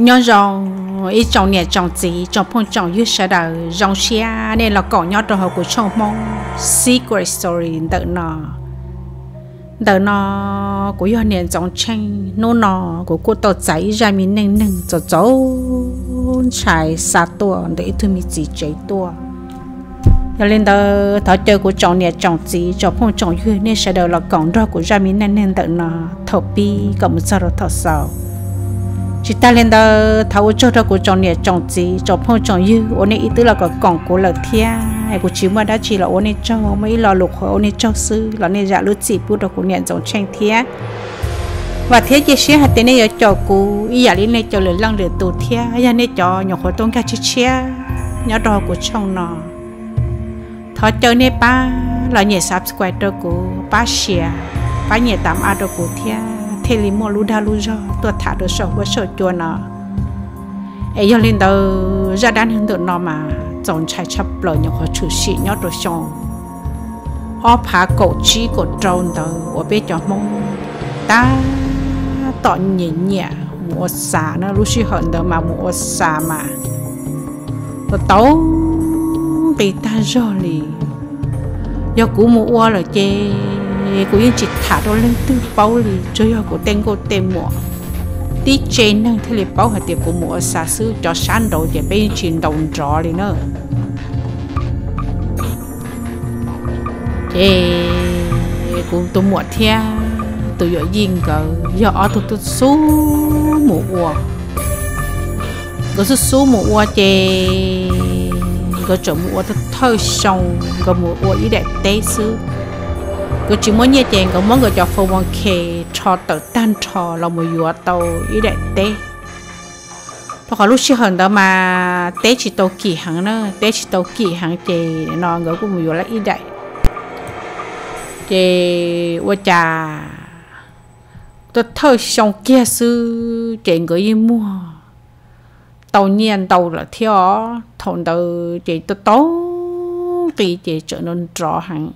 nhỏ rong ít trồng nè trồng gì trồng phong trong như sẽ đời rong xia nên là cỏ nhỏ trò hồ của chồng mong secret story tự nọ tự nọ của nhỏ nè trong tranh nô nó của cô tàu cháy ra mình nâng nâng cho cháu chạy xa tua để thu mi chỉ chạy tua rồi lên đó thọ chơi của trong nè trong gì trong phong trong như nên sẽ đời là cỏ đó của ra mình nâng nâng tự nọ thọ bi cộng một sao đó thọ sao chỉ ta lên đó thấu cho ra của chồng nè chồng gì chồng phong chồng yêu ôn này ý tứ là có còn của lợt thia hay của chỉ mà đã chỉ là ôn này cho mấy lò lục hồi ôn này cho sư là nên dạ lúa chỉ bút được của nè giống tranh thia và thế giới sẽ hạt tên này ở chỗ ý giả lên này cho lời lăng để tù thia ya này cho nhỏ khổ tôn ca chi chia nhỏ đò của chồng nó thọ chơi này ba là nhẹ subscribe cho của ba share ba nhẹ tạm ad của thia thế lý mò lú đa lú do tôi thả được sổ với sổ chua nó ấy giờ lên đầu ra đan hướng được nó mà chồng trai chấp lời nhau có chủ sĩ nhau được xong ó phá cổ chi cổ trâu đầu ở bên cho mông ta tỏ nhẹ nhẹ mua xả nó lúc xí hận đó mà mua xả mà tôi tấu bị ta rồi lì do cũ mua là chê cô yên chỉ thả đó lên tư bao lì cho yêu cô tên cô tên mỏ tí trên năng thế là bao hạt của mỏ xa xứ cho sáng đầu để bên chuyện đồng trò nữa thế cũng tôi mỏ thea tôi dọa dinh cờ dọa tôi tôi số mũ uổng có số số mũ uổng chê có chỗ mũ uổng thật thơ sông có mũ uổng กู chỉ muốn nhớ tiền cũng muốn người cho phụ bằng kề cho tự tan cho là một vừa tàu ý đại tế nó có lúc chỉ hơn đó mà tế chỉ tàu kỳ hàng nữa tế chỉ tàu kỳ hàng thì nó người cũng một vừa là ý đại thì ôi cha tôi thơ xong kia sư chuyện người đi mua tàu nhiên tàu là theo thằng đầu chị tôi tấu thì chị trở nên rõ hàng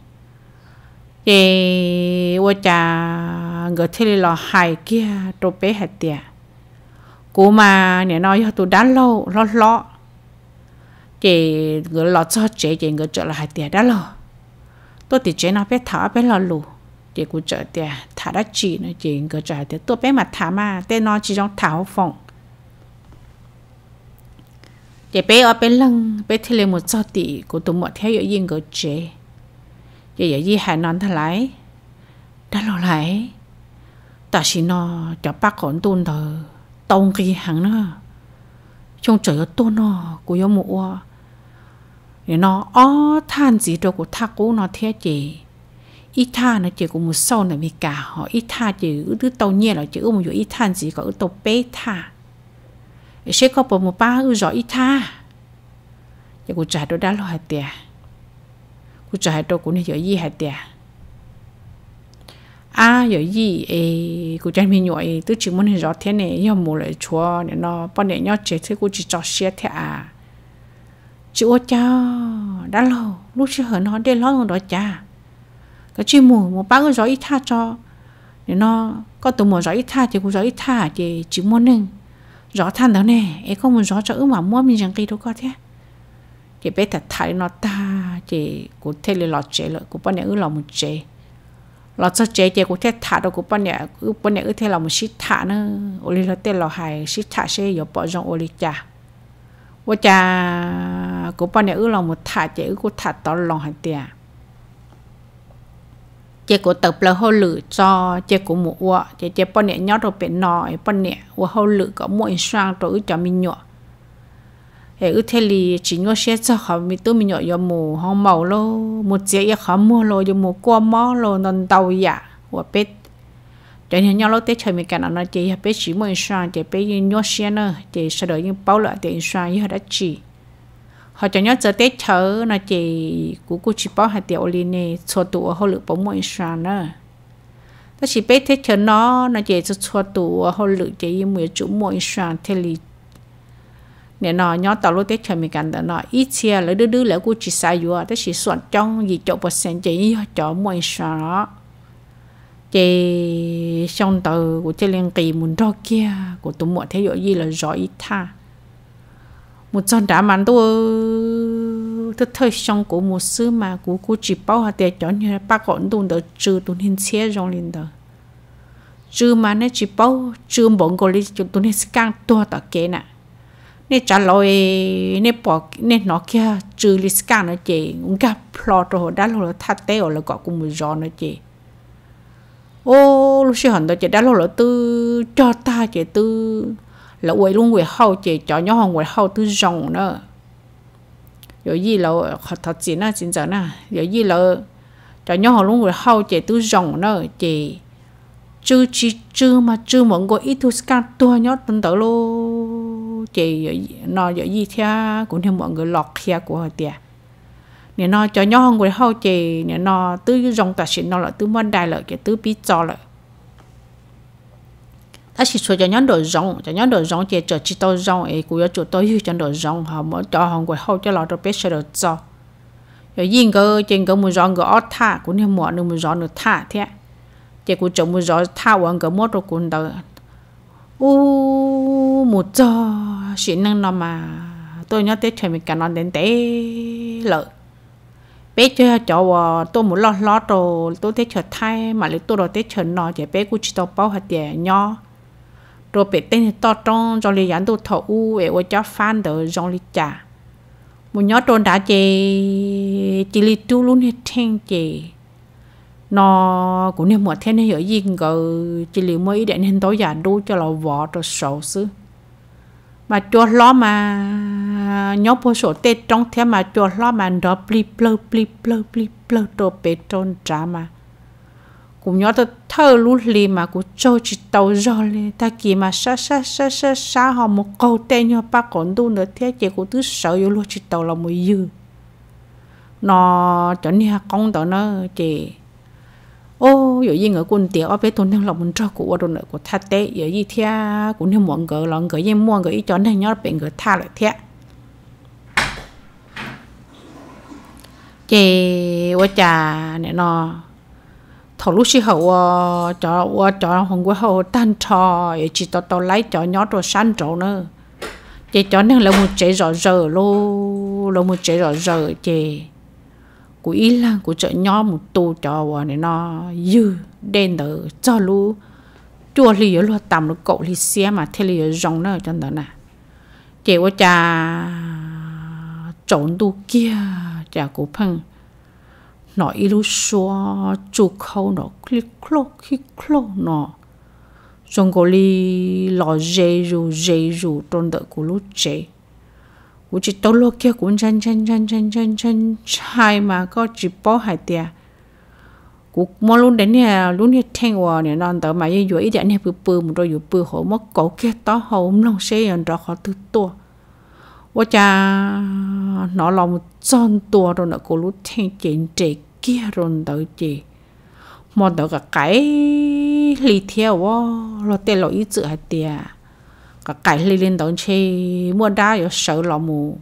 ye vợ cha người thề là hài kia đồ bé hạt tiệt cô mà nè nói cho tôi đắn lâu lo lo chị ngờ lo cho chị chị người chợ là hạt tiệt đã lâu tôi thì chị nó bé thả bé lo lù chị cũng chợ tiệt thả đã chỉ nữa chị người chợ tiệt tôi bé mà thả mà tên nó chỉ trong thảo phòng chị bé ở bên lưng bé thế một cho tỷ của tôi mọi theo dõi riêng người chị giờ giờ gì hại nón thà lại đã lo lại ta chỉ nó cho bác còn tuôn thờ tông cái hàng nữa trong trời ở tuôn nó của yếu mũ để nó ó than gì đâu của thác cũ nó thế gì, ít tha nó chỉ của một sâu này vì cả họ ít tha chỉ đứa tàu nhẹ là chỉ một chỗ ít than gì có ở tàu bé tha sẽ có một ba ư giỏi ít tha giờ của trả đồ đã lo tiền กูจะให้ตัวกูเนี่ยเยอะยี่หายเตียอ่ะเยอะยี่เอกูจะมีหน่วยตัวจิมันรอเทียนเนี่ยย่อมมูเลยชัวเนี่ยเนาะปอนเนี่ยย่อเจ็ดที่กูจะจอเสียเทียอ่ะจิโอจ้าได้แล้วลูกชิเหนอนได้ร้อนดอจ้าก็จิมูมูป้าก็รออีท่าจอเนี่ยเนาะก็ตัวมูรออีท่าเจกูรออีท่าเจจิมันหนึ่งรอท่านแล้วเนี่ยเอ้ก็มูรอจะเอื้อมหมามั่วมีจังกีทุกข์ก็เทียเจไปแต่ถ่ายนอตา thì cụ thế là lọ chế là cô bên này ư là một chế lọ cho chế chế cô thế thả đâu cô bên này ư bên này ư thế là một xí thả nữa ô li là tên lọ hài xí thả xe, yếu bỏ trong ô li cha ô cha cô bên này ư là một thả chế ư cô thả tao lòng hạt tiền chế cô tập là hô lử cho chế cô mua ua chế chế bên này nhót đồ bên nòi bên này ua hô lử có mỗi xoang rồi cho mình nhọ hệ ư thế lì chỉ ngó xe cho họ mi tôi mi nhỏ yo mù hong màu lô một chế ya khó mua lô yo mù qua mó lô non tàu ya hoa bết để nhà nhau lô tết trời mi cả nó chế ya bết chỉ mua sang chế bết như ngó xe nữa chế sau đó như bao lợi tiền sang như họ đã chỉ họ cho nhau giờ tết chờ nó chế cú cú chỉ bao hạt tiểu lì nè cho tụ hoa lựa bao mua sang nữa ta chỉ bết tết chờ nó nó chế cho cho tụ họ lựa chế như mua chủ mua sang thế lì nè nó nhỏ tàu lối tết chơi mình cần đó nó ít xe lấy đứa đứa lấy của chị sai vừa tới chỉ soạn trong gì chỗ bớt sen chỉ chỗ mồi sợ chị xong từ của chị liên kỳ muốn đó kia của tụi muội thế giới gì là rõ ít tha một chân đã mắn tôi tôi thấy xong của một sư mà của cô chỉ bảo hạt để cho như ba con tụi đỡ trừ tụi hình xe rồi lên đó trừ mà nó chỉ bảo trừ bọn cô lấy tôi hình căng to tờ kia nè nè trả lời nè bỏ nè nó kia trừ lì scan nó chị cũng gặp plot rồi đã rồi thắt té rồi gọi cùng một gió nó chị ô lúc xưa hẳn đó chị đã rồi tư cho ta chị tư là quay luôn quay hậu chị cho nhau hàng quay hậu tư rồng nữa rồi gì là họ thật gì nữa xin giờ nè rồi gì là cho nhau hàng luôn quay hậu chị tư rồng nữa chị chưa chỉ chưa mà chưa mọi người ít thứ scan tôi nhớ từng tới luôn chị nó giờ gì thế cũng thêm mọi người lọt thia của họ tiệt nè nó cho nhau người hậu chị nè nó tứ dòng tài xin nó là tứ món đài lợi cái tứ bí cho lợi ta chỉ số cho nhóm đồ rong cho nhóm đồ rong chị chờ chị tôi rong ấy cũng chỗ tôi hưu cho đồ rong họ mới cho họ người hậu cho lọ được biết sẽ được cho rồi riêng cơ trên cơ mua rong gõ thả cũng thêm mọi người một rong được thả thế chị cũng chồng một rong thả quăng cơ mốt rồi cũng được u một giờ chỉ năng nó mà tôi nhớ tới trời mình cả nó đến tế lợ bé chơi cho tôi muốn lót lót đồ tôi tết trời thay mà lấy tôi đồ tết trời nó chỉ bé cũng chỉ tao bao hạt tiền nhỏ rồi bé tên to trong cho lấy dán tôi thầu u để cho fan đỡ dòng lấy trả một nhớ tôi đã chơi chỉ lấy tu luôn hết thèn chơi nó cũng nên một thế này ở gì ngờ chỉ liệu mới để nên tối già đu cho là vợ rồi sầu xứ mà cho lo mà nhóc bố sổ tê trong thế mà cho lo mà đó pli plơ pli plơ pli plơ đồ bê trôn trả mà cũng nhớ tớ thơ lú lì mà cũng cho chỉ tàu rò lì ta kì mà sa sa sa sa sa họ một câu tê nhớ ba con đu nữa thế chị cũng cứ sợ yếu luôn chỉ tàu là một dư nó cho nên con tàu nó chị ô giờ gì người quân tiệt ở bên tuần theo lòng mình cho của đồ nợ của tha tệ giờ gì thia cũng theo muộn gỡ lòng gỡ gì muộn gỡ ý chọn này nhớ bệnh gỡ tha lại thia chị ô cha nè nó thổ lúc xí hậu cho ô cho hồng quế hậu tan trò giờ chỉ to to lấy cho nhớ đồ san trổ nữa chị cho nên là một chế rõ rỡ lô là một chế rõ rỡ chị của ý là của chợ nho một tô cho này nó dư đen đỡ cho lu chua lì ở lo tầm nó cậu lì xe mà thế lì ở rong nó cho đó nè chị qua cha trộn đu kia cha của phăng nó ý lu xua chu khâu nó click clo khi clo nó trong cổ lì lò dê rù dê rù trôn đỡ của lúc chế u chỉ tao lo kia cũng chân chân chân chân chân chân chai mà có chỉ bỏ hai tia cũng mua luôn đến nè luôn nè thèn vào nè non tớ mà yêu ít 点 nè bự bự một đôi bự hổ mất cổ kia tao hổ lòng xe rồi đó họ thứ tua và cha nó lòng tròn tua rồi nó cố lúc thèn chuyện trẻ kia rồi tớ chỉ mà tớ cả cái lì theo wo lo tê lo ít chữ hai tia cái cái lên lên chơi mua đá rồi sợ lò mù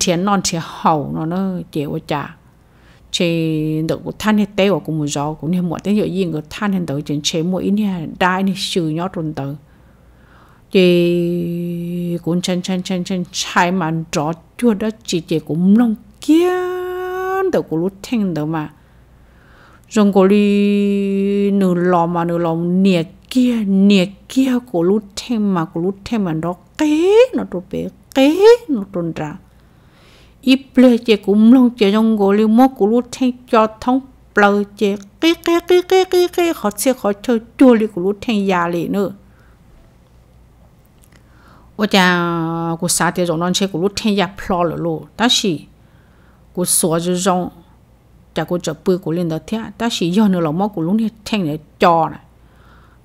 thiền non thiền hậu nó nó chịu chả chế được của than hết cũng một gió cũng như một tiếng hiệu gì của than hết tới trên mỗi nha đại này sử nhót trốn tới chế cũng chân chân chân chân chai mà rõ chưa đó chỉ chế cũng long kia được của lúc thèn được mà rồi cô đi nửa lò mà nửa lò nhiệt kia nè kia của lút thêm mà của lút thêm mà nó kế nó tụt bé kế nó tụt ra ít ple chè cũng long chè trong gỗ liu mốt của lút thêm cho thông ple chè kế kế kế kế kế kế khó xe khó chơi chua liu của lút thêm già lì nữa ở nhà của xã thì rộng non chè của lút thêm già plo lô đó là của sổ rồi rộng chả của của lên đó thế đó là do nữa là của lút thêm này cho này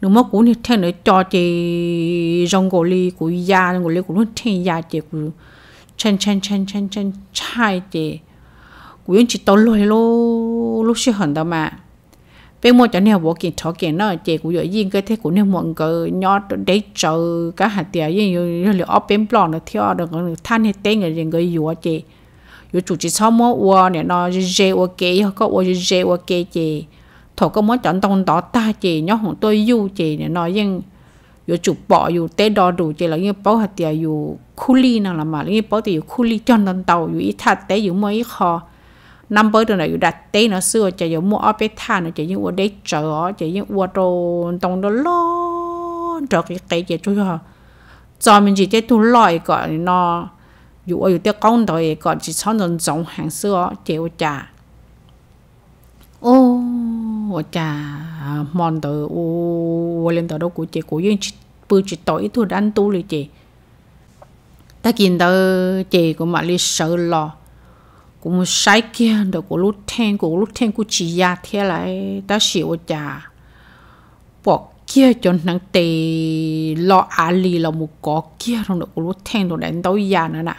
nếu mà cũng như thế nữa cho chị rong gò li của ya rong gò li luôn thế ya chị của chen chen chen chen chen chai chị của những chị tao lôi lô lô xí hận đó mà bây giờ cho nên bộ kiện thọ kiện nó chị của giờ yên cái thế của nên mọi người nhỏ để chờ cái hạt tiền yên yên là ở bên blog nó theo được than hết tên người người dùa chị 有组织草么我呢？那是热我给，和个我是热我给的。thổ có muốn chọn tông đó ta chỉ nhó hồng tôi yêu chỉ này nói nhưng yo chụp bỏ yo té đo đủ chỉ là như bảo hạt tiệt yo kuli nào là mà như bảo tiệt yo kuli cho nên tàu yo ít thật té yo mới kho, năm bữa rồi này yo đặt té nó xưa chỉ yo mua ở bên thà nó chỉ như ở đây chợ chỉ như ở đồ tông đó lo chợ cái cái chỉ chú hả cho mình chỉ cái thu lợi còn nó yo yêu tiếc té con đời còn chỉ sau nên giống hàng xưa chỉ ở chả ô หัวจ่ามอนตัวอูวันเล่นตัวดกูเจกูยังปืนจิตต่อยทุดันตู้เลยเจตะกินตัวเจกูมาลิเสือหล่อกูมุสัยเกี่ยนตัวกูรู้แทงกูรู้แทงกูชี้ยาเท่าไรตาเสียวจ่าบอกเกี่ยจนนังเตลออาลีเรามุกอเกี่ยตรงตัวกูรู้แทงตัวไหนตัวยานั่นน่ะ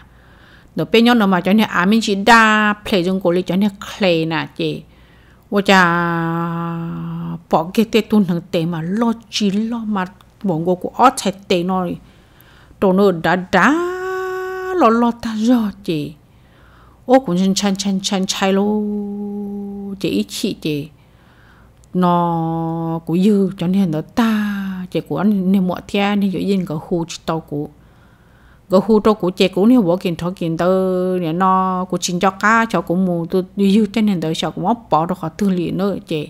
เดี๋ยวเป็นย้อนออกมาจนเนี่ยอามินชิดาเพลงจงกูเลยจนเนี่ยเคลน่ะเจ我家宝给的都能得嘛，老几老嘛，我我个二才得那里，到那哒哒，老老哒热的，我本身穿穿穿穿喽，这一起的，那个有叫你那哒，这个你莫天你就应个呼去到个。cái khu trâu của chị cũng như bỏ kiện thọ kiện từ nhà nó của chính cho cá cho cũng mù tôi đi yêu trên nền cho cũng ốp bỏ được họ tư liền nữa chị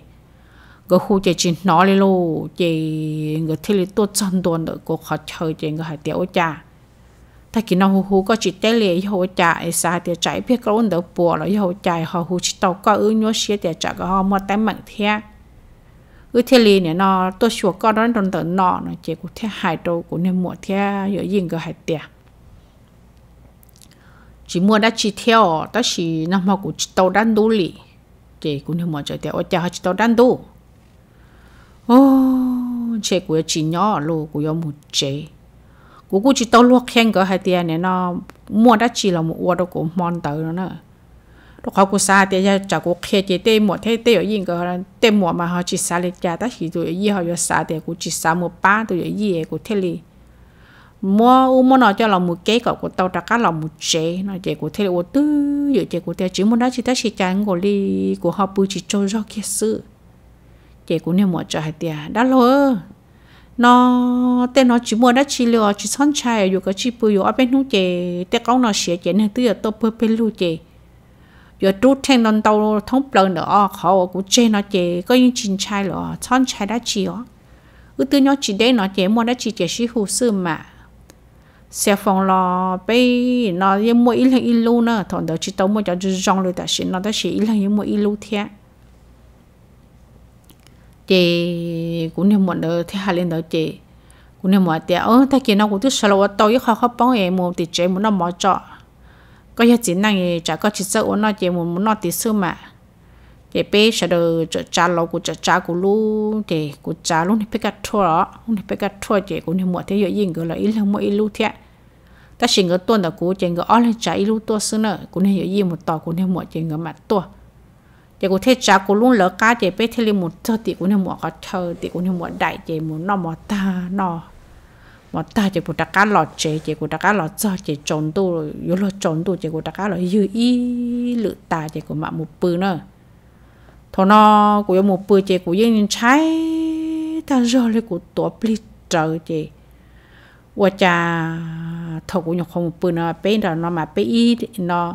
cái khu chị chính nó lên lô chị người thi lý tốt chân tuần nữa của họ chơi chị người hải tiểu cha ta kỳ nó hú hú có chị tế lệ yêu cha ấy xa thì biết cái ổn đỡ bùa là yêu cha họ hú chỉ tàu có ư nhớ xía thì chả họ mua tay mạnh thế ư thế lì nè nó tôi sửa có đó đòn tờ nọ nó chị của thế hải trâu của nên mua thế giờ yên cái hải tiền chỉ mua đã chỉ theo đó là nó mà cũng chỉ tàu đan đủ lì kể cũng như mua chơi theo ở nhà chỉ tàu đan đủ ô chơi của chỉ nhỏ lô của yêu một chơi của cô chỉ tàu luộc khen cái hai tiền này nó mua đã chỉ là một ô đó cũng mòn tới nó nữa đó họ cũng xa tiền cho cô khen chơi tê mua thế tê ở yên cái tê mua mà họ chỉ xa lịch giá đó thì tụi gì họ giờ xa tiền cũng chỉ xa một ba tụi gì e cũng thế liền mua u mua nó cho lòng một cái gọi của tàu đặt cá lòng một chế nó chế của thế là tư giờ chế của thế chỉ muốn đó chỉ ta chỉ chán của đi của họ bù chỉ cho do kia sự chế của nếu mua cho hai tiền đã lỡ nó tên nó chỉ mua đã chỉ lừa chỉ son chai dù có chỉ bù dù ở bên nút chế tên con nó sẽ chế nên tư giờ tôi bơ bên lưu chế giờ trút thêm non tàu thống bờ nữa họ của chế nó chế có những chín chai lỡ son chai đã chỉ ó ư tư nó chỉ đây nó chế mua đã chỉ chế sĩ hữu sư mà xe phòng lò bây nó yên mua ít lên ít lu nữa thằng đó chỉ tao mua cho chú rong rồi ta xin nó ta chỉ ít lên yên mua ít lô thế chị cũng như muốn được thế hà lên đó chị cũng như muốn tiền ơ ta kia nó cũng tức sao là tao ít khó em mua thì chị muốn nó mở cho có giá trị này chả có chỉ sợ nó chị muốn muốn nó thì xưa mà để bé sẽ được trợ trả lò của trợ trả của lu chị của trả luôn thì phải cắt thua đó không thì phải cắt thua chị cũng như muốn thế giờ yên gọi là ít là mua ít lu thiệt ta chỉ ngỡ tuần là cú chỉ ngỡ ở lên trái lúc tua xưa nữa cú này yêu một tàu cú này một chỉ ngỡ mặt tua chỉ cú thấy trái cú luôn lỡ cá chỉ bé thế một thơ thì cú này một có thơ thì cú này một đại chỉ muộn nó một ta nó một ta chỉ cú đặt cá lọ chế, chỉ cú đặt cá lọ cho chỉ trốn tu rồi yếu lo trốn tu chỉ cú đặt cá lọ dư y lự ta chỉ cú mạ một bự nữa thôi nó cú yêu một bự chỉ cú yên trái ta rồi của tua pli trời chỉ ว่าจะถกูยคงปืนเนาะเป้นเรามาเป้อีเนาะ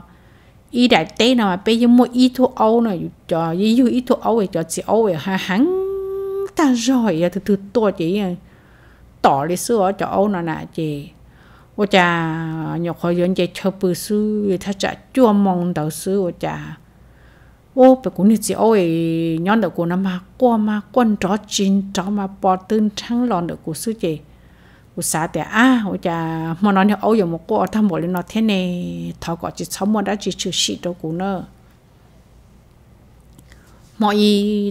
อีได้เต้เนาะเป้ยังมอีทุเอาเนาะอยู่จอยี่อยู่อีทุเอาไอ้จอจีเอาไอ้ฮะหังตาจ่อยอะถือตัวจีต่อเลยซื้อจอเอาเนาะนะจีว่าจะยกคอยนใจเชอปืนซื้อถ้าจะจ้วมองเดาซื้อว่าจะโอ้ไปกูนี่จีเอาไอ้ย้อนเดากูนะมากัวมาก้นจอจินจอมาปอตื่นทั้งหลอนเดากูซื้อจี u sa te a u cha mo nó ô yo một cô tham bộ lên nó thế này thọ có chỉ sống mo đã chỉ chữ sĩ đâu cũng nữa mọi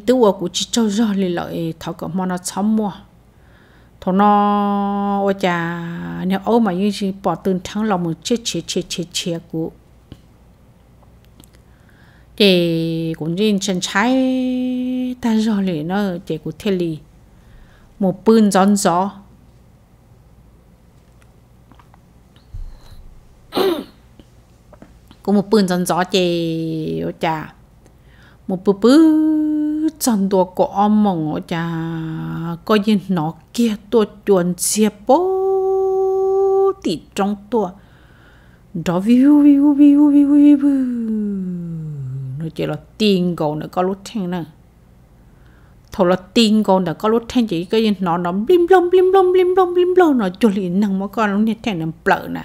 tư ở của chỉ cho rõ lên lợi thọ có mo nó sống mo thọ nó u cha nếu ô mà như chỉ bỏ từng tháng lòng một chết chết chết chết chết của để cũng nên chân trái ta rõ lên nó để của thiên lý một bươn gión gió có một bươn dần gió chè ô cha một bự bự chân đùa có ôm mong ô cha có như nó kia tua chuẩn xe bố tỉ trong tua đó viu viu viu viu viu nó chỉ là tiền cầu nữa có lúc thằng nữa thầu là tiền cầu nữa có lúc thằng chỉ cái gì nó nó blim blom blim blom blim blom blim blom nó cho liền năng mà con nó nhét thằng nó bợ nè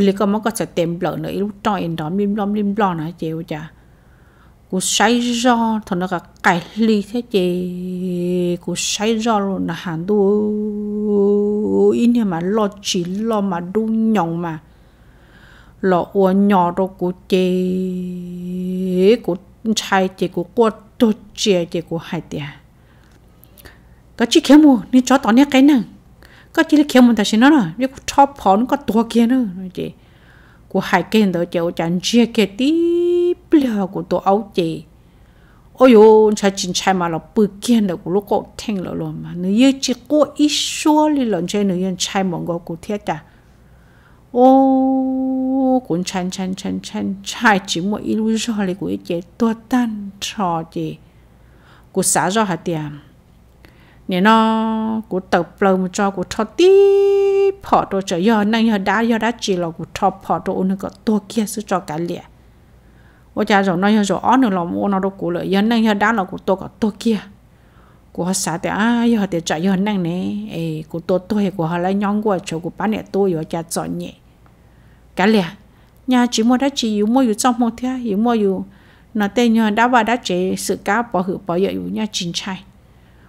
จุลิก็มันก็จะเต็มเปลือกเนอะอีลูกจอยอินดอมริมล้อมริมล้อนะเจียวจ้ะกูใช้รอทนกับไก่ลีเท่เจกูใช้รอลนะหันดูอินเนี่ยมาลอจีลอมาดูหยองมาลออัวหยอรกูเจกูใช้เจกูกดตัวเจเจกูหายเตียก็ชิเข้มูนี่จอตอนเนี้ยไกนั่ง có chỉ là khéo mình ta xin nó nè nếu cho phỏ nó có to kia nữa chị của hai cái đó cháu chẳng chia kia tí bля của tổ áo chị ôi cha chín chai mà là bự kia là của lúc có thèn là mà nếu chỉ có ít số thì lần chơi nếu như chai mong có của thiết à. ô cũng chăn chăn chăn chăn chai chỉ một ít lúc rồi của chị tôi tan trò chị của xã rồi hạt tiền nên nó của tờ plum cho của cho tí họ đồ trở do nên họ đã do đã chỉ là của cho họ đồ nó có tua kia sự cho cả lẻ ô cha rồi nói rồi ó nữa là mua nó đồ của lợi do nên họ đã là của tôi có tua kia của họ xã thì à do thì chạy do năng nè ê của tôi tôi của họ lấy nhóm của chỗ của bán nè tôi do cha chọn nhẹ cả lẻ nhà chỉ mua đã chỉ yếu mua trong một thế yếu mua yếu nó tên nhà đã vào đã chế sự cá bỏ hữu bỏ yếu nhà chính trai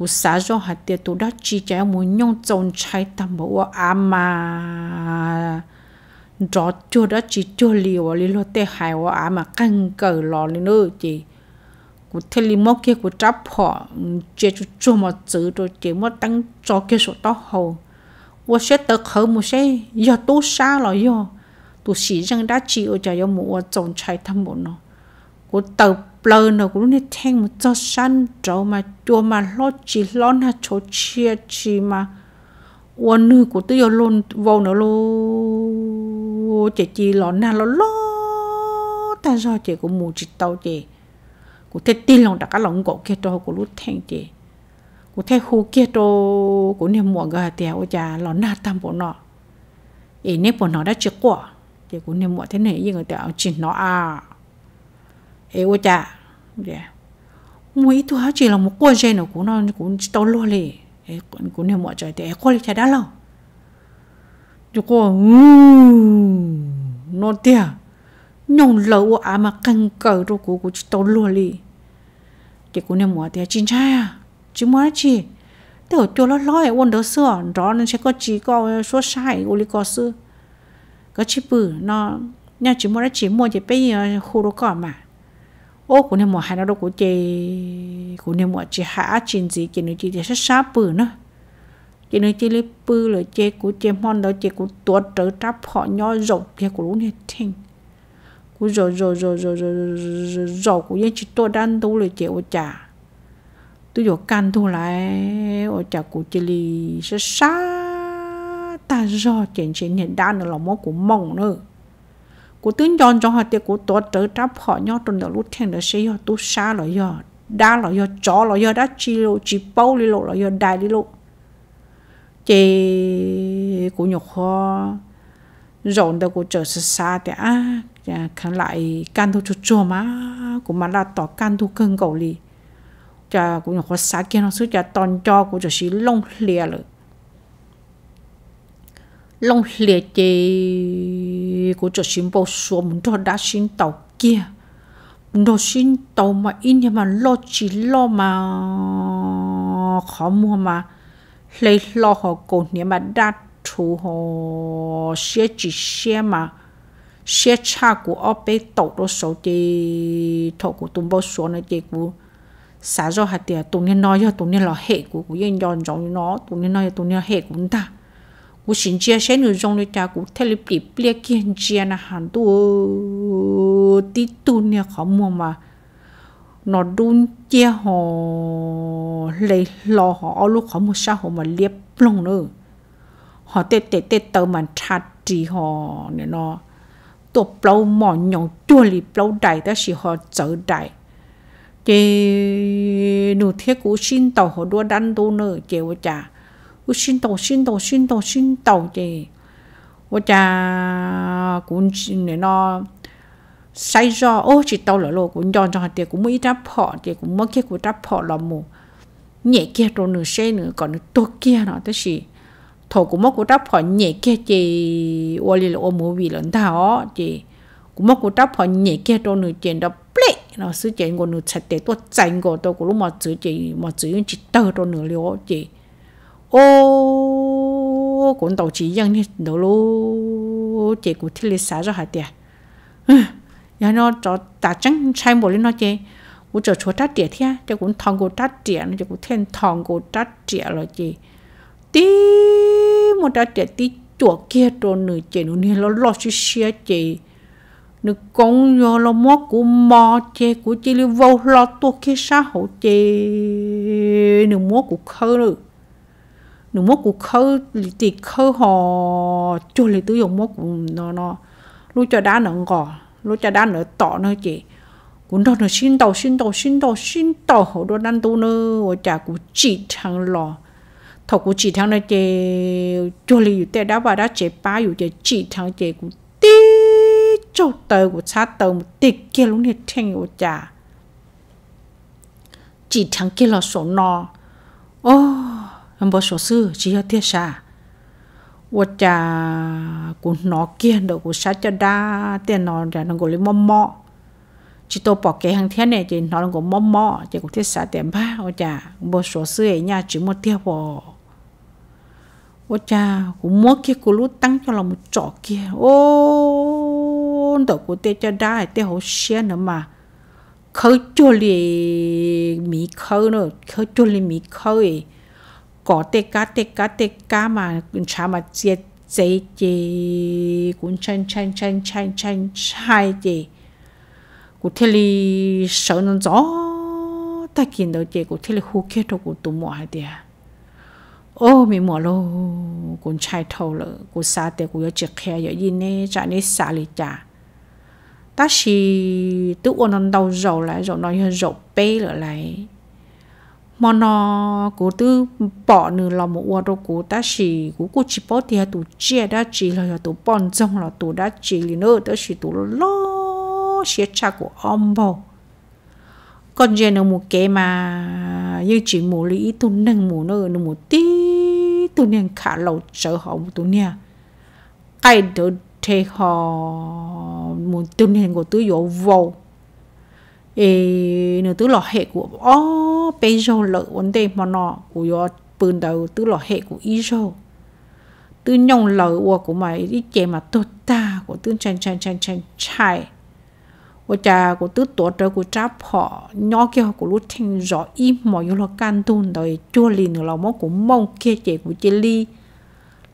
cú xã cho hạt tiệt tụ đã chi cho muốn nhông trồng trái tầm bộ à mà rõ chưa đã chỉ chưa liều lý lo tê hại wa à mà căng cờ lò lý nữa chị cú thê lý mốc kia cú tráp họ chế chú chú mà chữ rồi chế mà tăng cho kia số to hồ wa sẽ tớ khờ mù sẽ giờ tu xa lò yo tu sĩ rằng đã chỉ ở cho yo mù wa trồng trái thăm bộ nó cú tớ bờ nó cũng nên thèm một cho săn trâu mà cho mà lo chỉ lo na cho chia chỉ mà quân nữ của tôi luôn vô nó lo chỉ chỉ lo na lo lo ta do chỉ của mù chỉ tàu chỉ của thế tin lòng đã cả lòng cổ kia trâu của lúc thèm chỉ của thế hồ kia trâu của niềm muộn gà tiệt ôi cha lo na tam bộ nọ ý nếp bộ nọ đã chưa qua chỉ của niềm muộn thế này nhưng người ta chỉ nó à ê ô chả dạ. mũi tôi chỉ là một con dê nó cũng nó cũng tao lo lì cũng cũng nhiều mọi trời thì có lịch đã lâu chú cô nó tia à? nhông lâu à mà căng cờ rồi cô cũng tao lo lì chỉ cũng nhiều mọi thì chính trai à chỉ muốn chỉ tiểu cho nó lo quên đó xưa rõ nên sẽ có chỉ có số sai ô lì có xưa có chỉ bự nó nhà chỉ muốn chỉ mua chỉ bây giờ hồ đồ cỏ mà ô của nên mùa hai nó đâu của chê của nên mùa chê hạ chín gì chê nói chê để sát sát bự nữa chê nói chê lấy bự là chê của chê mòn đó chê của tuột trở tráp họ nho rộng kia của lúc này thình của rồi rồi rồi rồi rồi rồi của yên chỉ tôi đang tu là chê ô chả tôi vô can thu lại ô chả của chê lì sát sát ta do chê chê nhận đan là món của mong nữa cô tướng nhon cho họ tiệc cô tổ trở tráp họ nhau tuần đầu lúc thèn được xây họ tu xa rồi giờ đa rồi giờ chó rồi giờ đã chi lộ chỉ bao li lộ rồi đại li lộ chị cô nhục rộn đầu cô trở xa thì à khán lại can thu chút chua má của mà là tỏ can thu cưng cầu li cha cũng nhục họ kia nó xứ cha toàn cho của trở xí lông lìa rồi long lìa chê của cho xin bầu số muốn cho đã xin tàu kia nó xin tàu mà in nhà mà lo chỉ lo mà khó mua mà lấy lo họ cổ nhà mà đa thu họ xe chỉ xe mà xe cha của ông bê tàu đó số thì thọ của tùng bao số này thì của sao do hạt tiền tụm nên nói cho tùng nên là hệ của của yên dọn giống nó tùng nên nói tùng nên hệ của ta 我现在现在用了家古，他哩别别见家那很多的多呢好么嘛，那多家吼来老吼，阿路好么啥好么列弄呢，好得得得到嘛差地吼呢喏，多包么用多哩包大，但是好走大。chị nụ thiết của xin tàu họ đua đánh đua nữa chị ơi chà cứ xin tổ xin tổ xin tổ xin tổ chị và cha cũng này nó sai do ô chỉ tao là lô cũng do cho tiền cũng mới đáp họ tiền cũng mới kia cũng đáp họ là mù nhẹ kia rồi nửa xe nữa còn nửa tô kia nó tới gì thổ cũng mất của đáp họ nhẹ kia chị ô li là ô mù vì chị cũng mất của đáp họ nhẹ kia rồi nửa chuyện đó ple nó sự chuyện của nửa chặt tiền tôi chạy tôi cũng lúc mà chữ chị mà chữ chỉ tơ rồi nửa liều chị ô cũng đầu chỉ dân đi đầu lô chế cụ thiết lý xã rồi hả tiệt nhà nó cho ta trắng sai một lên nó chế. cũng cho chúa tát tiệt thế cho cũng thòng của tát tiệt nó cho cụ thêm thòng của tát tiệt rồi chế. tí một tát tiệt tí chuột kia đồ nữ chế, nó nên nó lo xí xí chế. nó công do nó mó cụ mò chế, cụ chị lưu vô lo tua kia xã hội chế, nó mó cụ khơi rồi nó mốt cũng khâu thì khâu họ cho lấy tự dùng mốt cũng nó nó lúc cho đá nó ngỏ lúc cho đá nó tỏ nó chị cũng đó nó xin tàu xin tàu xin tàu xin tàu họ đó đang tu nữa ở chả cũng chỉ thằng lò thọ cũng chỉ thằng này chị cho lấy tệ đá và đá chị ba อยู่ chị chỉ thằng chỉ cũng tí cho tờ của cha tờ một tí kia luôn hết thằng ở chả chỉ thằng kia là số nó ô em bảo số sư chỉ là thiết xa và cha của nó kia đâu của sát cho đa tiền nó ra nó gọi là mò mò chỉ tôi bỏ cái hàng thiết này thì nó là có mò mò chỉ có thiết xa tiền ba và cha bảo số sư ấy nhà chỉ một thiết bỏ và cha của mua kia của lúc tăng cho là một chỗ kia ô đâu của tê cho đa tê hồ xe nữa mà khơi chua lì mì khơi nữa khơi chua lì mì khơi ấy có tê cá tê cá tê cá mà chả mà chia chế chế cũng chanh chanh chanh chanh chanh chai chế cụ thể là sợ nó rõ ta kiến đầu chế cụ thể là hú kia đâu cụ tụ mỏ hay đi ô mi mỏ lô cũng chai thâu lợ cụ sa tê cụ yếu chế khe yếu gì nè chả nè xa lì chả ta chỉ tự ôn đầu rồi lại rồi nói hơn rồi bê lại mà nó cố tư bỏ nữa là một ô tô cố ta chỉ cố cố chỉ bỏ thì tụ chia đã chỉ là tụ bòn trong là tụ đã chỉ là nữa đó chỉ tụ lo xé cha của ông bò còn giờ nó một cái mà như chỉ một lý tụ nâng một nữa nó một tí tụ nên khả lâu chờ họ một tụ nha cái đó thì họ một tụ nên của tụ vô vô ê nó tụ lo hệ của ông nó bây giờ lợi vấn đề mà nó của yo bươn đầu tức là hệ của Israel tư nhông lợi của của mày đi chè mà tốt ta của tư chăn chăn chăn chăn chạy của cha của tư tổ trợ của cha họ nhỏ kia của lúc thành rõ im mọi yêu là can tun đời chua lì nữa là mốt của mong kia chè của chè ly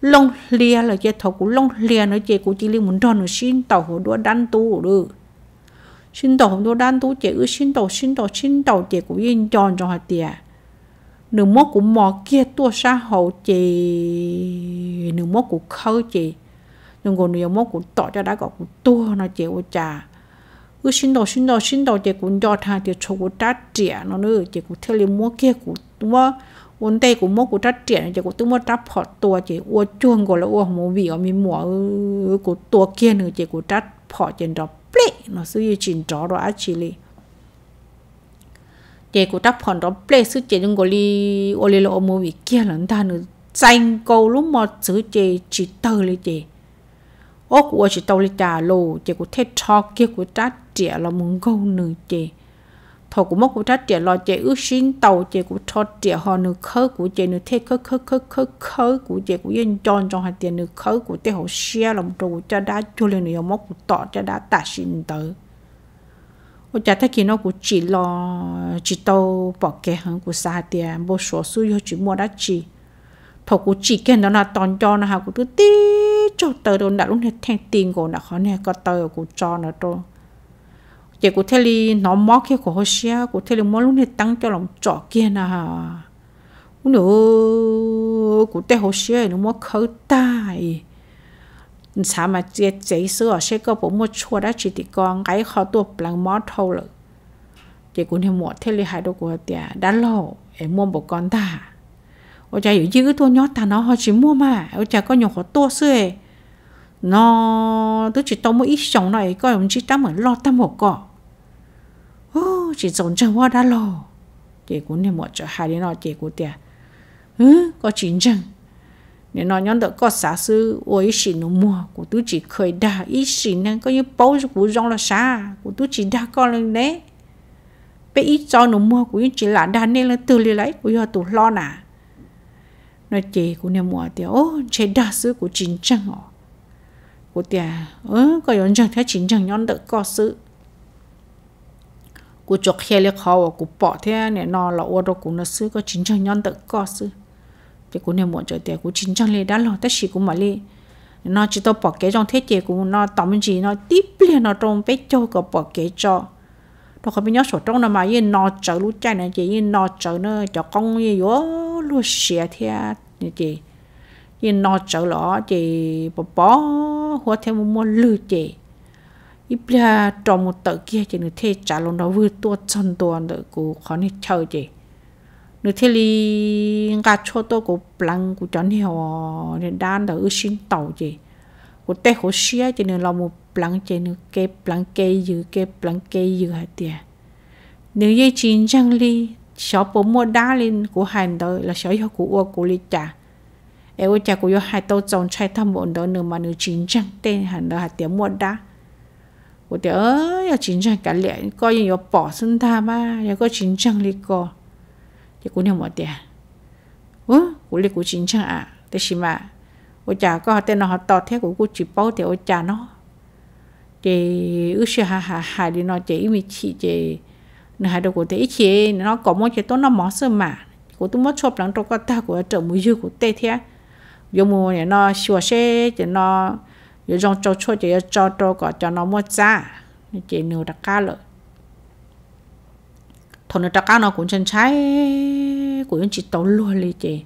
long lia là chè thầu của long lia nó chè của chè ly muốn đòn nó xin tàu của đua đan tu được xin tổ không tôi đang tú chị ư xin tổ xin tổ xin tổ chị cũng yên tròn cho hạt tiền nửa mốt cũng mò kia tua xa hậu chị nửa mốt cũng khâu chị nhưng còn nửa mốt cũng tỏ cho đã gọi cũng tua nó chị của trà. ư xin tổ xin tổ xin tổ chị cũng cho thà thì chỗ của trả trẻ nó nữa chị cũng theo liền mua kia cũng mua ôn tây cũng mua của trả trẻ chị cũng tự mua trả phọt tua chị ua chuông gọi là ua mua ở mình mua của tua kia nữa chị cũng trả phọt trên đọc ple nó sử dụng chín trò đó actually để cô ta phản đó ple sử chế những cái li ô li lo mô vị kia lần ta nữa danh câu lúc mà sử chế chỉ tờ li chế ô của chỉ tàu li trả lô chế cô thế trò kia của ta trẻ là muốn câu nữa chế thổ cũng mất của trát trẻ lo trẻ ước xin tàu trẻ của cho trẻ họ nữ khớ của trẻ nữ thế khớ khớ khớ khớ khớ của trẻ của dân chọn trong hai tiền nữ khớ của tế họ xe lòng trâu của cha đã cho lên nữ mất của tọ cha đã tạ xin tử của cha thế khi nó của chỉ lo chỉ tàu bỏ kẻ hơn của xa tiền bộ số suy cho chỉ mua đã chỉ thổ của chỉ kia nó là toàn cho nó hà của tôi tí cho tới đồ đã lúc này thèn tiền của nó khó này có tới của cho nó trâu cái cụ thể li nó mó khi của hồi xưa cụ thể li mó lúc này tăng cho lòng trọ kia nà nó cụ thể hồi xưa nó mó khởi tai sao mà chết chế sửa ở xe cơ bộ mua chua đã chỉ thì con cái khó tuột bằng mó thâu lợ chế cụ thể mỏ thế li hai đồ của tiệt đã lộ em mua bộ con ta ôi cha giữ cái tôi nhót ta nó họ chỉ mua mà ở nhà có nhiều khó tua xưa nó tôi chỉ tao mỗi ít sống này coi ông chỉ tao mới lo tao một cỏ ô chị giống chẳng hoa chị cũng nên mọi chỗ hai đến nó chị cũng tiệt ừ có chín chẳng nên nó nhắn được có xã sư ô ý nó mua tôi chỉ khởi đà ý xì nên có như bố của rong là xa tôi chỉ đa con lên đấy bé ý cho nó mua chỉ là đa nên là từ lấy của giờ tụi lo nà nó chị cũng nên mua tiệt ô chế đa sư của chín chẳng họ của tiệt ừ có yon chẳng theo chín chẳng nhắn được có sự กูจกเฮลิเขากูปอเท่เนี่ยนอนเราอวดกูนะซื้อก็ชิ้นจังย้อนตะก็ซื้อแต่กูเนี่ยหมดใจแต่กูชิ้นจังเลยด้านหลังแต่ฉีกูมาเลยนอจิตอปอกเกจองเทเจกูนอตอมจีนอติเปลี่ยนนอตรงไปโจกับปอกเกจอทอกเป็นยอดสดตรงนมายินนอเจอรู้ใจนะเจยินนอเจอเนอจะกงยี่โยลูเสียเทียนี่เจยินนอเจอหรอเจปอปอหัวเทมมัวลือเจ ít bia trồng một tờ kia chỉ nửa thế trả lòng đó vừa tua chân tua đỡ cụ khó nít chờ chị nửa thế li ngã cho tôi cụ plăng cụ chọn hiểu nên đan đỡ ư xin tàu chị cụ tê hồ xia chỉ nửa lòng một plăng chỉ nửa kê plăng kê dư kê plăng kê dư hả tiệt nửa dây chín trăng li sợ bố mua đá lên cụ hành đỡ là sợ yêu cụ ua cụ li trả em ôi cha cụ yêu hai tàu trồng chạy thăm bọn đỡ nửa mà nửa chín trăng tên hẳn đỡ hạt tiếng mua đá 我的哎呀，紧张干了，个人要保身他嘛，要个紧张哩个，你姑娘么的，我我哩个紧张啊，但是嘛，我家个在那倒贴个个举报的我家喏，这有些还还还的那这因为起这，那还得我的一起，那搞么这都那忙什嘛，我都没错不能到个大个这没有个对贴，要么呢那小些就那。giờ dòng cho cho giờ cho cho có cho nó mua ra chị nửa đặc cá lợi thôi nửa đặc cá nó cũng chân trái cũng chỉ chị tàu luôn đi chị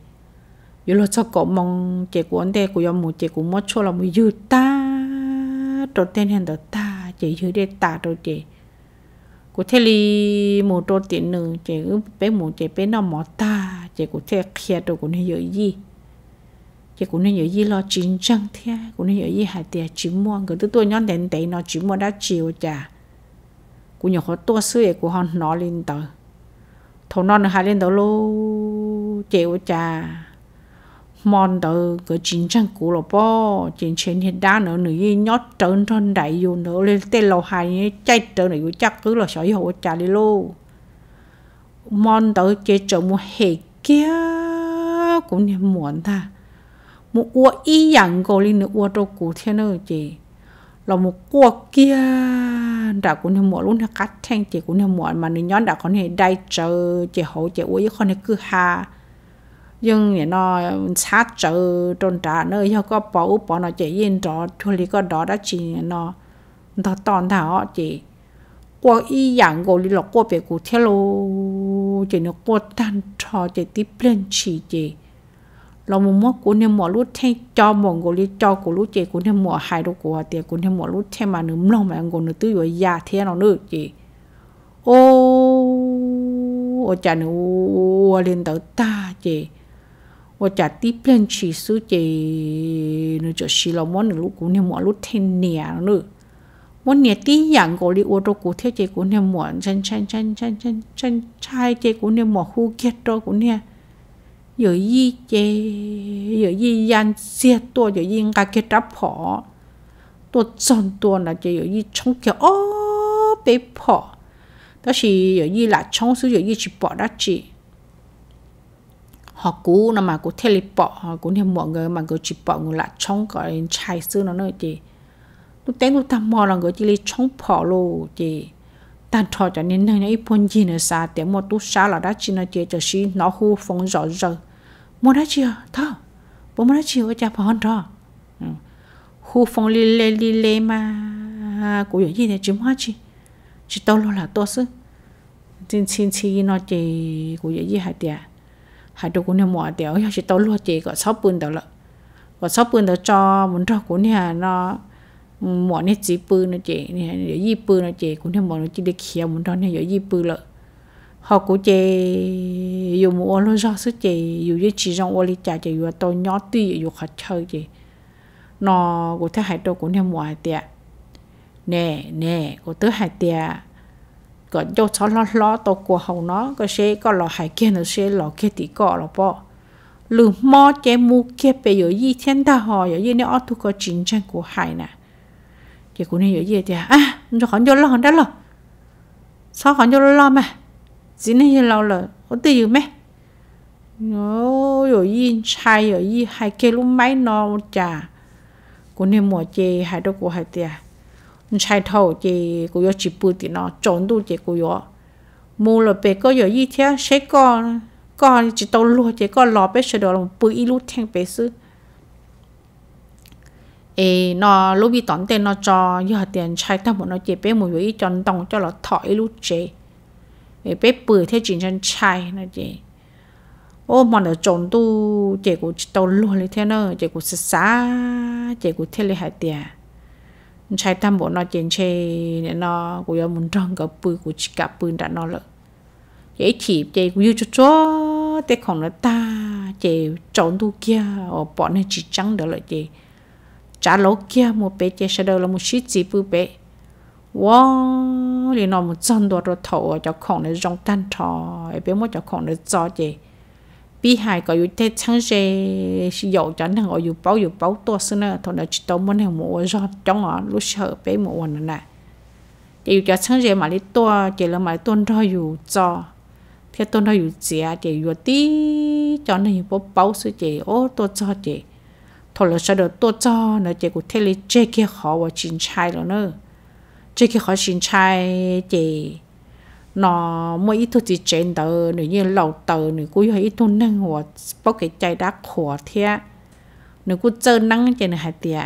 giờ lo cho cậu mong chị của anh ta của em muốn chị cũng mua cho là mua dư ta đầu tiên hiện đầu ta chị dư để ta rồi chị cụ thể li một đầu tiền nữa chị bé một chị bé nó mỏ ta chị cụ thể kia đồ cũng như gì cái cũng nên gì lo chiến tranh thế cũng nên gì hại tiền chỉ mua người tôi tôi nhón đến đấy nó chỉ mua đã chiều chả cũng nhớ họ tua sữa của họ nó lên tờ thầu non hai lên tờ lô chiều chả mòn tờ cái chiến chẳng cũ là po chiến tranh hiện đa nữa nữa gì nhót trơn trơn đại vô nữa lên tên lầu hai như chạy trơn này của chắc cứ là sợ hộ chả đi lô mòn tờ chế trở mua hệ kia cũng như muốn ta một quả y yang go linh nữa quả trâu cú thiên nữa chị là một quả kia đã cũng như mọi luôn là cắt thành chị cũng như mọi mà nếu nhón đã có thể đại chờ chị hậu chị ua với con này cứ ha nhưng nhà nó sát chờ trôn trả nơi cho có bỏ bảo nó chị yên đó thôi lý có đó đã chỉ nó nó toàn thảo chị qua y dạng gọi là quả về cụ thiên lô chỉ nó quả tan trò chỉ tiếp lên chỉ chỉ เรามมกูเนี่ยหมอรู้เท่จอมองกูรีจอกูรู้เจกูเนี่ยหมอหายดูกูเตียกูเนี่ยหมอรู้เท่มาหนึ่งลงมากูเนี่ยตื้อยาเทียนเราเนื้อจีโอ้โอจานูเรียนเต่าตาเจโอจาตีเปลี่ยนชีสูเจเนื้อจะชีเรามอนหนึ่งลูกกูเนี่ยหมอรู้เท่เนี่ยเราเนื้อมอนเนี่ยตีอย่างกูรีโอตัวกูเท่เจกูเนี่ยหมอฉันฉันฉันฉันฉันฉันชายเจกูเนี่ยหมอคู่เกียรติตัวกูเนี่ย有一节，有一样些多，有应该给他跑，多真多呢，就有一冲个哦被跑，但是有一来冲是有一去跑那去，họ cũ nó mà cũng theo lịch bỏ họ cũng theo mọi người mà cứ chỉ bỏ người lại trong cái chai sư nó nói gì tôi tên tôi tạm mò là người chỉ lấy trong bỏ luôn gì tan thọ cho nên này này phun gì nữa xa tiếng một tu sa là đã chỉ nó chỉ cho xí nó hư phong rõ rồi mua nó chưa thọ bố mua nó chưa ở chạp hòn trò khu phong li lê li lê mà của gì này chỉ mua chi chỉ tao lo là to sức xin xin xin nó chỉ của gì hạt tiệt hạt đồ của nhà mỏ tiệt ôi chỉ tao lo chỉ có sáu bún tao lợ có sáu bún tao cho muốn cho của nhà nó mỏ này chỉ bún nó chỉ này giờ gì bún nó chỉ của nhà mỏ nó chỉ để kia muốn cho này giờ gì bún lợ họ cũng chỉ dùng một ô lô do sức chỉ dù với chỉ trong ô lý trả chỉ dù tôi nhỏ tí dù khó chơi chỉ nó của thế hải tôi cũng thêm ngoài tiệt nè nè của tứ hải tiệt có cho chó lo lo tôi của hầu nó có xe có lò hải kia nó xe lò kia thì có, lò bỏ, lử mò chế mu kia bây giờ gì thiên ta họ giờ gì nó tu có chính trang của hải nè chỉ cũng nên giờ gì tiệt à cho hắn cho lo hắn đã lo sao hắn cho lo mà 今天也老了，我得有咩？nó rồi yên sai rồi yên hai cái lúc máy nó chả của nên mùa chê hai đó của hai tia sai thầu chê của yo chỉ bự thì nó trốn tu chê của yo mua là bé có rồi yên thế sẽ con con chỉ tao lúa chê con lò bé sẽ được bự ít lúc thèn bé sư ê nó lúc bị tỏn tên nó cho yo tiền sai tao một nó chê bé một rồi ít chọn tòng cho nó thọ ít lúc chê 也被背 theo chuyện chân chạy nó chị ô mà nó trộn tu chị cũng tàu luôn lấy theo nó chị cũng xa chị cũng theo lấy hai tiền chạy tam bộ nó chuyện chơi nên nó cũng có muốn trăng cái bự cũng chỉ cả bự đã nó lợ chị thì chị cũng yêu cho cho thế không là ta chị trộn tu kia ở bọn chỉ trắng đó là chị trả lỗ kia một bé chị sẽ đâu là một shit gì bự bé wow liền nó một chân đồ rồi thầu cho con này rong tan thò biết mất cho con này cho gì bị hại có yếu thế chẳng dầu cho nên họ yếu bảo yếu to xưa nè thôi nó chỉ tao muốn hàng mua trong họ lúc sợ bé mua nữa nè chỉ cho chẳng gì mà đi to chỉ là mà tuân thôi yếu cho thế tuân thôi yếu trẻ chỉ yếu tí cho nên yếu bảo bảo sự ô to cho chỉ thôi là sao được to cho nó chỉ có thể là chơi kia họ và chính trai rồi nữa chỉ khi họ xin trai thì nó mỗi ít thôi chỉ trên tờ nữa như lầu tờ nữa cũng hay ít thôi năng หัว bao cái trái đá khổ thế nữa cũng chơi năng trên này tiệt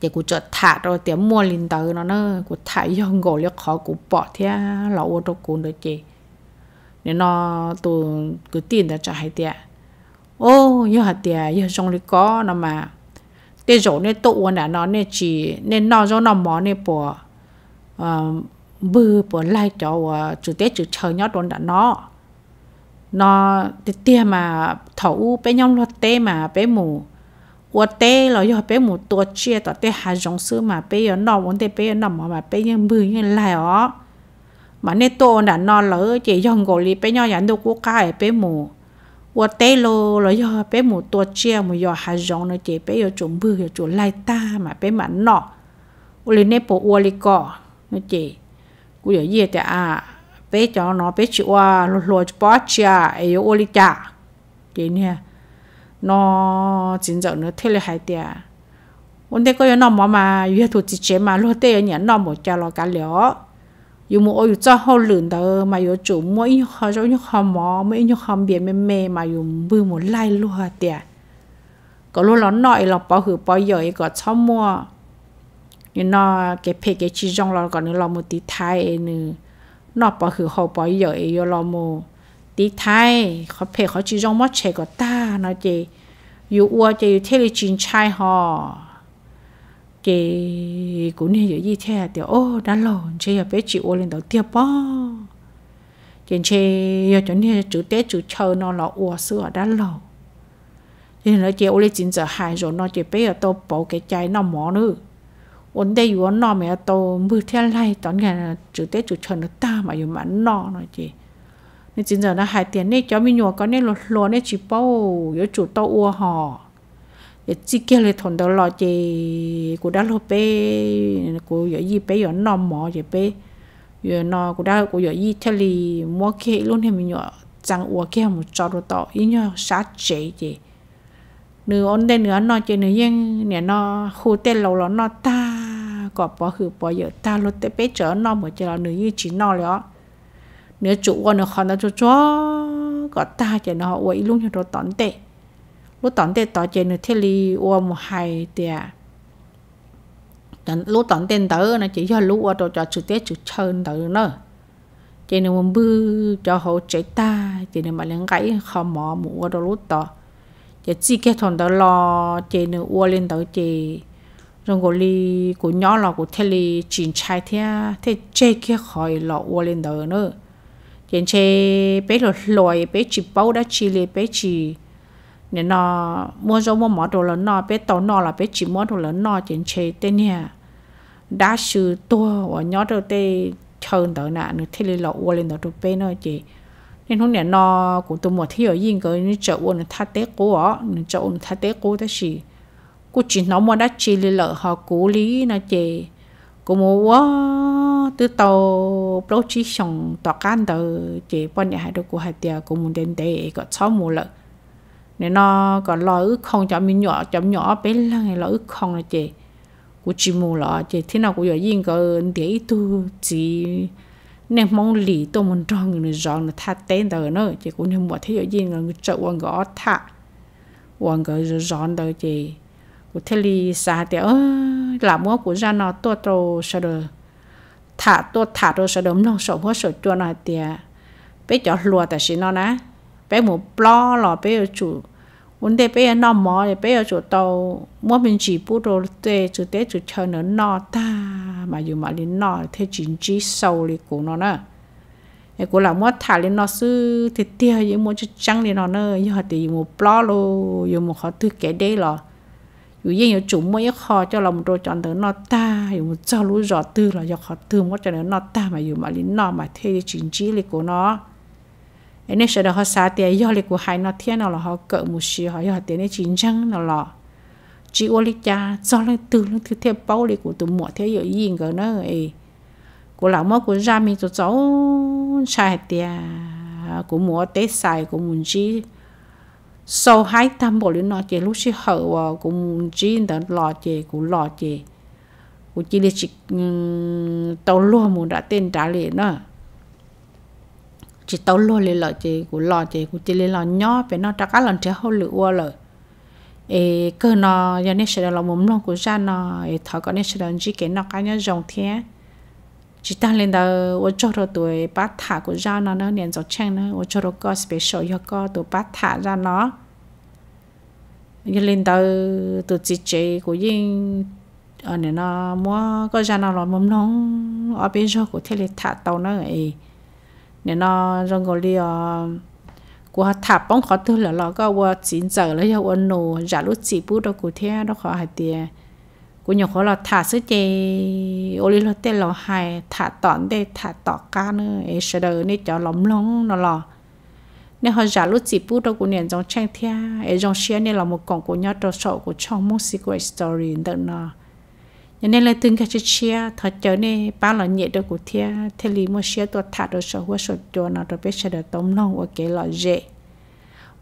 thì cũng chợt thả rồi tiệt mua linh tờ nó nó cũng thả do ngồi liếc khó cũng bỏ thế lậu ô tô cũng được chị nên nó tôi cứ tin là cho hay tiệt ô như hạt tiệt như trong lý có nó mà tê rồi nên tổ uốn đã nó nên chỉ nên nó cho nó mỏ nên bỏ ờ, bư bỏ lại cho ờ, chủ tế chủ chờ nhau đồn đã nó nó tê tê mà thấu bé nhau lo tê mà bé mù uốn tê là do bé mù tua chia tọt tê hà giống sư mà bé giờ nó uốn tê bé giờ nó mà bé giờ bư như lại ó mà nè tổ đã nó lỡ chỉ dòng gò lì bé nhau nhận được quốc ca ở bé mù 我带喽了要别么多钱么要还让了这别要准备要做来打嘛别嘛孬，我哩那不我哩个那这，我要夜的啊，别叫孬别去哇落落就包家哎呦我哩家，这呢，孬真正呢贴了还的，我那个要孬么嘛，有些土鸡鸡嘛落带要伢孬么家了干了。有冇我要真好亂到，咪要做麼？因好咗一項麼，咪一項別咩咩，咪要每冇賴路下啲。個路攞內落保護保佑一個草麼？你那嘅皮嘅之中咯，講你攞冇啲太呢？那保護好保佑要攞冇啲太，佢皮佢之中乜切個大那啲，要我就要睇你轉差呵。cái cũng như vậy gì thế à? thì ô đã lo chơi ở à, bên chị ô lên đầu tiệp bao cái chơi ở à, chỗ này chủ tế chủ chờ nó là ô sữa đã lo nên là chị ô lên chính giờ hại rồi nó chỉ bây giờ tôi bỏ cái chai nó mỏ nữa ổn đây yếu nó mẹ tôi mưa theo lại tón ngày chủ tế chủ chờ nó ta mà yếu mà nó nó chị nên chính giờ nó hại tiền này cho mình nhổ có nên lột lột nên chỉ bao yếu chủ tôi ô họ chỉ kia là thằng đó lo chị cô đã lo bé cô giờ gì bé giờ nó mỏ bé giờ cô đã cô giờ gì thế thì mua luôn thì mình nhọ chẳng uo kia một trò đồ tọ ý sát chế chị nửa ổn đây nửa nó chị nửa yên nè nó khu tên lâu là nó ta có bỏ hư bỏ giờ ta lúc tới bé chở nó mới chị là nửa như chỉ nó đó nửa chủ con nó khó nó cho cho có ta chị nó uo ý luôn cho đồ tọn tệ lúc tận tết tao chơi nữa thế li ô mu hai tiệt lúc tận tên tớ nó chỉ cho lúc ở cho chữ tết chữ chân tớ nữa chỉ nên muốn bư cho hồ chế ta chỉ nên mà lên cái khó mỏ mu ở đó lúc tao chỉ chỉ cái thằng tớ lo chỉ nên ô lên tớ chỉ rồi cô li cô nhỏ là cô thế li chín trai thế thế chơi cái khỏi lo ô lên tớ nữa chỉ chơi bé lo lòi bé chỉ bao đã chỉ li bé chỉ nên nó mua rau mua mỏ đồ lớn nó bé tàu nó là bé chỉ mua đồ lớn nó trên chế tên nè đã sự tua ở nhớ đâu tê chơn tới nè nó thế là uo lên đó đồ bé nó chị nên hôm nay nó cũng tụi một thiếu yên cái nó chợ uo nó thắt tết cố ó nó chợ nó thắt tết cố thế gì cô chỉ nó mua đã chỉ là họ cố lý nó chị cô mua quá từ tàu bố trí xong tọa can tờ chị bọn nhà hai đứa cô hai tia cô muốn đến đây có sáu mùa lợi nên nó còn lo ước không cho mình nhỏ cho nhỏ bé là ngày lo ước không là chị của chị mù là chị thế nào cũng giờ yên có để tu chị nên mong lì tôi muốn cho người này rõ là tha tên tờ nữa chị cũng nên bỏ thế giờ yên là người trợ quan gõ thả quan gõ rõ tờ chị của thế lì xa thì ơ làm mua của ra nó to to sao được thả to thả to sao đấm nó sợ hết sợ chua nó thì bé cho lùa tại xin nó ná, bé một blo lo bé chủ vấn đề bây giờ nó mò thì bây giờ chỗ tàu mua mình chỉ bút rồi để chỗ để chỗ chờ nó nọ ta mà dù mà lên nọ thế chính trị sâu đi của nó nè cái của là mua thả lên nó sư thì tia gì mua cho trắng lên nó nè họ thì một blo lô giờ một họ thứ kẻ đấy lọ dù gì giờ chủ mua ít khó cho lòng đồ chọn tới nó ta dù một cho lũ rõ tư là giờ khó tư mua cho nó ta mà dù mà lên nọ mà thế chính trị đi của nó ấy nên sẽ đó họ xả tiền do lịch của hai nó thiên nào là họ cỡ một xí họ do tiền này chính chắn nó là chỉ ô lịch cha do lên từ nó thứ theo bao lịch của tụi mỏ thế giờ gì ngờ nó ấy của lão mất của ra mình tụi cháu xài tiền của mỏ tết xài của mình chỉ sau hai tam bộ lên nó chỉ lúc xí hậu của mình chỉ đã lọ chỉ của lọ chỉ của chỉ là chỉ tàu luôn muốn đã tên trả liền nữa chỉ tao lo lên lợi chỉ của lo chỉ của chỉ lên lo nhỏ về nó chắc lần trẻ hậu lựu qua lời ê cơ nó giờ nên sẽ là mồm nó của ra nó ê thọ có nên sẽ là chỉ cái nó cái nhá rồng thế chỉ ta lên đầu ô cho rồi tuổi bát thả của ra nó nó nên dọc chen nó ô cho rồi có special cho có tuổi bát thả ra nó giờ lên đầu tuổi chỉ chỉ của riêng ở nên ờ, nó mua có ra nó là mồm nó ở bên rồi của thế là thả tàu nó ấy nên nó rong gọi đi của thả bóng khó tư là nó có qua chín giờ lấy cho quân nổ giả lúc chỉ bút đâu của thế đó khó hai tiền của nhiều khó là thả sức chơi ô li lo tên là hai thả tọn để thả tọ ca nữa ấy sợ đời nên cho lắm lắm nó lò nên họ giả lúc chỉ bút đâu của nền trong tranh thế ấy trong xe nên là một cổng của nhau trò sổ của trong mong xí của story đợt nào nên nên là từng cái chút chia thật cho nên bao là nhẹ được của thia thế lý mua chia tuột thả được sở hữu sở chỗ nào được biết sẽ được tóm nông và cái loại dễ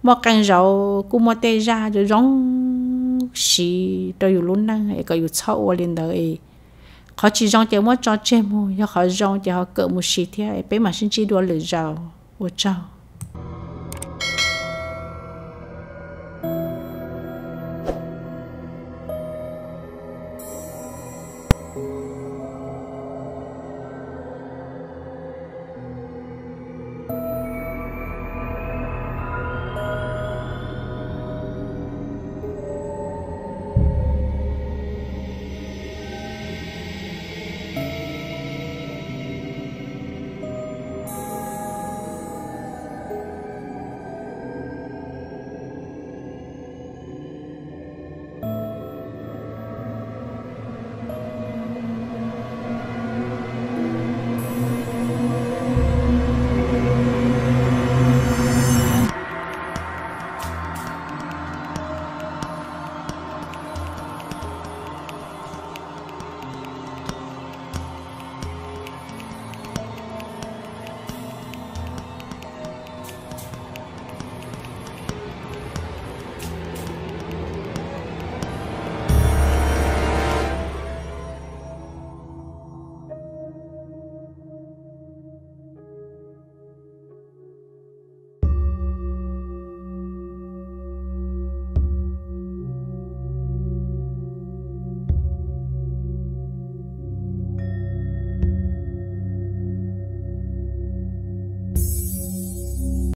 một cành rau cũng một tay ra rồi rong xì rồi อยู่ luôn năng ấy có อยู่ sau ở lên đời họ chỉ rong chỉ mua cho chém mua, họ rong chỉ họ cỡ một xì thia ấy bé mà xin chỉ đua lười rau, ô rau